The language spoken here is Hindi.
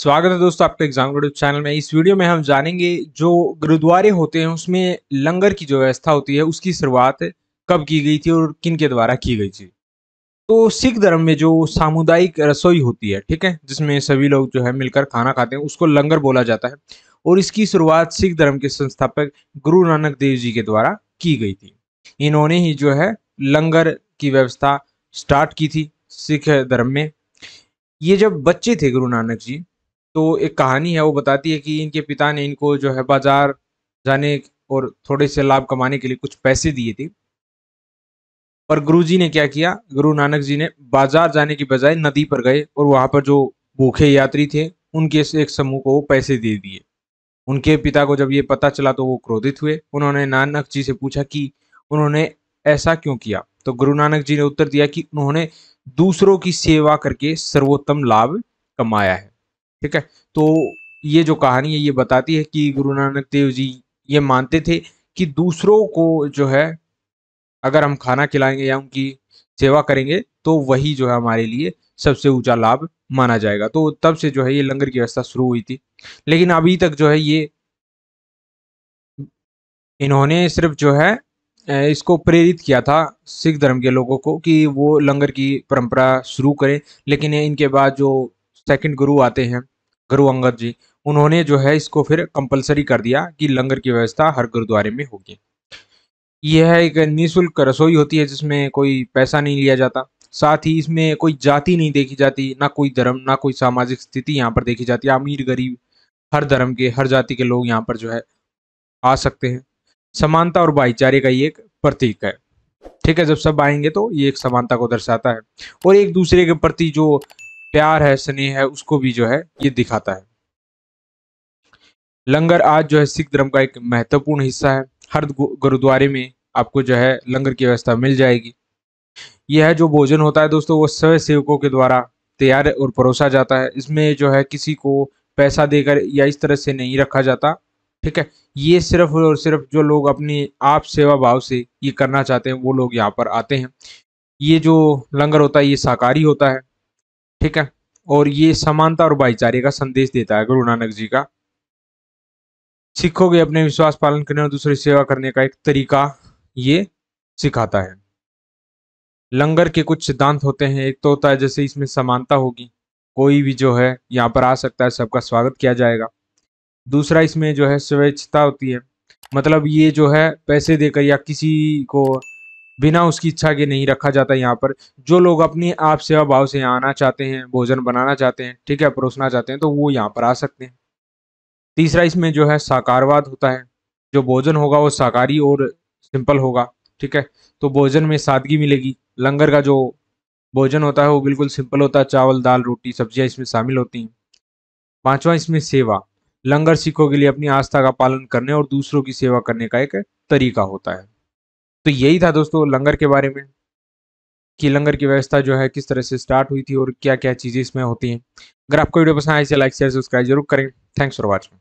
स्वागत है दोस्तों आपका एग्जाम चैनल में इस वीडियो में हम जानेंगे जो गुरुद्वारे होते हैं उसमें लंगर की जो व्यवस्था होती है उसकी शुरुआत कब की गई थी और किन के द्वारा की गई थी तो सिख धर्म में जो सामुदायिक रसोई होती है ठीक है जिसमें सभी लोग जो है मिलकर खाना खाते हैं उसको लंगर बोला जाता है और इसकी शुरुआत सिख धर्म के संस्थापक गुरु नानक देव जी के द्वारा की गई थी इन्होंने ही जो है लंगर की व्यवस्था स्टार्ट की थी सिख धर्म में ये जब बच्चे थे गुरु नानक जी तो एक कहानी है वो बताती है कि इनके पिता ने इनको जो है बाजार जाने और थोड़े से लाभ कमाने के लिए कुछ पैसे दिए थे पर गुरुजी ने क्या किया गुरु नानक जी ने बाजार जाने की बजाय नदी पर गए और वहाँ पर जो भूखे यात्री थे उनके से एक समूह को वो पैसे दे दिए उनके पिता को जब ये पता चला तो वो क्रोधित हुए उन्होंने नानक जी से पूछा कि उन्होंने ऐसा क्यों किया तो गुरु नानक जी ने उत्तर दिया कि उन्होंने दूसरों की सेवा करके सर्वोत्तम लाभ कमाया है ठीक है तो ये जो कहानी है ये बताती है कि गुरु नानक देव जी ये मानते थे कि दूसरों को जो है अगर हम खाना खिलाएंगे या उनकी सेवा करेंगे तो वही जो है हमारे लिए सबसे ऊंचा लाभ माना जाएगा तो तब से जो है ये लंगर की व्यवस्था शुरू हुई थी लेकिन अभी तक जो है ये इन्होंने सिर्फ जो है इसको प्रेरित किया था सिख धर्म के लोगों को कि वो लंगर की परंपरा शुरू करें लेकिन इनके बाद जो सेकंड गुरु आते हैं गुरु अंगद जी उन्होंने जो है इसको फिर कंपलसरी कर दिया कि लंगर की व्यवस्था हर गुरुद्वारे में होगी यह एक निःशुल्क रसोई होती है जिसमें कोई पैसा नहीं लिया जाता साथ ही इसमें कोई जाति नहीं देखी जाती ना कोई धर्म ना कोई सामाजिक स्थिति यहाँ पर देखी जाती है अमीर गरीब हर धर्म के हर जाति के लोग यहाँ पर जो है आ सकते हैं समानता और भाईचारे का ये एक प्रतीक है ठीक है जब सब आएंगे तो ये एक समानता को दर्शाता है और एक दूसरे के प्रति जो प्यार है स्नेह है उसको भी जो है ये दिखाता है लंगर आज जो है सिख धर्म का एक महत्वपूर्ण हिस्सा है हर गुरुद्वारे में आपको जो है लंगर की व्यवस्था मिल जाएगी यह जो भोजन होता है दोस्तों वो स्वयं सेवकों के द्वारा तैयार और परोसा जाता है इसमें जो है किसी को पैसा देकर या इस तरह से नहीं रखा जाता ठीक है ये सिर्फ और सिर्फ जो लोग अपनी आप सेवा भाव से ये करना चाहते हैं वो लोग यहाँ पर आते हैं ये जो लंगर होता है ये शाकाहारी होता है ठीक है और ये समानता और भाईचारे का संदेश देता है गुरु नानक जी का के अपने विश्वास पालन करने और दूसरी सेवा करने का एक तरीका ये सिखाता है लंगर के कुछ सिद्धांत होते हैं एक तो होता है जैसे इसमें समानता होगी कोई भी जो है यहाँ पर आ सकता है सबका स्वागत किया जाएगा दूसरा इसमें जो है स्वेच्छता होती है मतलब ये जो है पैसे देकर या किसी को बिना उसकी इच्छा के नहीं रखा जाता यहाँ पर जो लोग अपनी आप सेवा भाव से यहाँ आना चाहते हैं भोजन बनाना चाहते हैं ठीक है परोसना चाहते हैं तो वो यहाँ पर आ सकते हैं तीसरा इसमें जो है साकारवाद होता है जो भोजन होगा वो साकारी और सिंपल होगा ठीक है तो भोजन में सादगी मिलेगी लंगर का जो भोजन होता है वो बिल्कुल सिंपल होता है चावल दाल रोटी सब्जियां इसमें शामिल होती हैं पांचवा इसमें सेवा लंगर सिखों के लिए अपनी आस्था का पालन करने और दूसरों की सेवा करने का एक तरीका होता है तो यही था दोस्तों लंगर के बारे में कि लंगर की व्यवस्था जो है किस तरह से स्टार्ट हुई थी और क्या क्या चीज़ें इसमें होती हैं अगर आपको वीडियो पसंद आए इसे लाइक शेयर सब्सक्राइब जरूर करें थैंक्स फॉर वॉचिंग